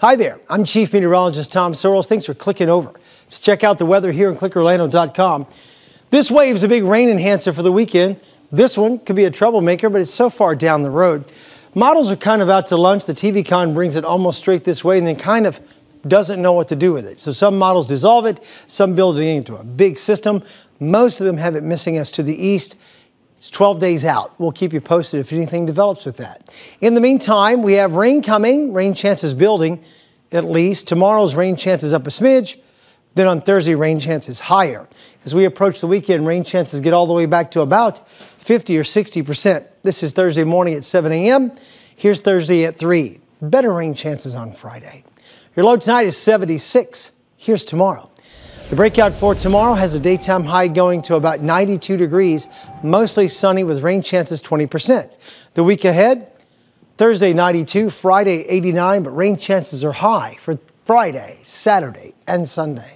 Hi there, I'm Chief Meteorologist Tom Searles. Thanks for clicking over. Just check out the weather here on clickorlando.com. This wave is a big rain enhancer for the weekend. This one could be a troublemaker, but it's so far down the road. Models are kind of out to lunch. The TV con brings it almost straight this way and then kind of doesn't know what to do with it. So some models dissolve it, some build it into a big system. Most of them have it missing us to the east it's 12 days out. We'll keep you posted if anything develops with that. In the meantime, we have rain coming, rain chances building at least. Tomorrow's rain chances up a smidge. Then on Thursday, rain chances higher. As we approach the weekend, rain chances get all the way back to about 50 or 60%. This is Thursday morning at 7 a.m. Here's Thursday at 3. Better rain chances on Friday. Your low tonight is 76. Here's tomorrow. The breakout for tomorrow has a daytime high going to about 92 degrees, mostly sunny with rain chances 20%. The week ahead, Thursday 92, Friday 89, but rain chances are high for Friday, Saturday, and Sunday.